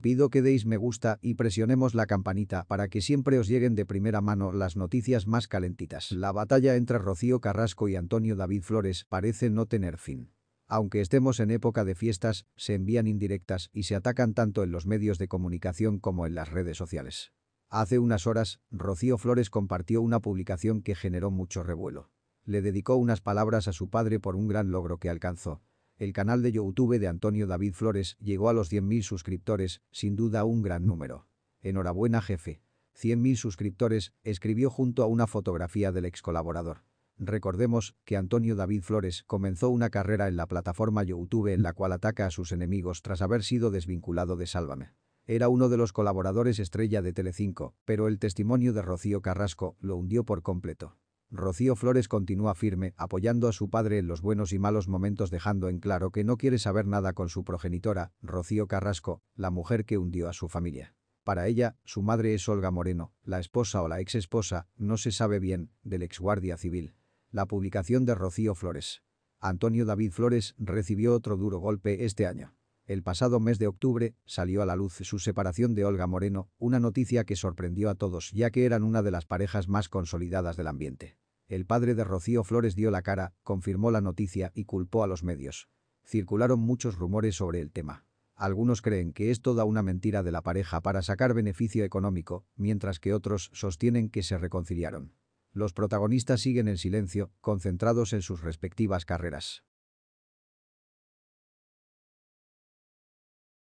Pido que deis me gusta y presionemos la campanita para que siempre os lleguen de primera mano las noticias más calentitas. La batalla entre Rocío Carrasco y Antonio David Flores parece no tener fin. Aunque estemos en época de fiestas, se envían indirectas y se atacan tanto en los medios de comunicación como en las redes sociales. Hace unas horas, Rocío Flores compartió una publicación que generó mucho revuelo. Le dedicó unas palabras a su padre por un gran logro que alcanzó, el canal de YouTube de Antonio David Flores llegó a los 100.000 suscriptores, sin duda un gran número. Enhorabuena jefe. 100.000 suscriptores, escribió junto a una fotografía del ex colaborador. Recordemos que Antonio David Flores comenzó una carrera en la plataforma YouTube en la cual ataca a sus enemigos tras haber sido desvinculado de Sálvame. Era uno de los colaboradores estrella de Telecinco, pero el testimonio de Rocío Carrasco lo hundió por completo. Rocío Flores continúa firme, apoyando a su padre en los buenos y malos momentos dejando en claro que no quiere saber nada con su progenitora, Rocío Carrasco, la mujer que hundió a su familia. Para ella, su madre es Olga Moreno, la esposa o la exesposa, no se sabe bien, del exguardia civil. La publicación de Rocío Flores. Antonio David Flores recibió otro duro golpe este año. El pasado mes de octubre salió a la luz su separación de Olga Moreno, una noticia que sorprendió a todos ya que eran una de las parejas más consolidadas del ambiente. El padre de Rocío Flores dio la cara, confirmó la noticia y culpó a los medios. Circularon muchos rumores sobre el tema. Algunos creen que es toda una mentira de la pareja para sacar beneficio económico, mientras que otros sostienen que se reconciliaron. Los protagonistas siguen en silencio, concentrados en sus respectivas carreras.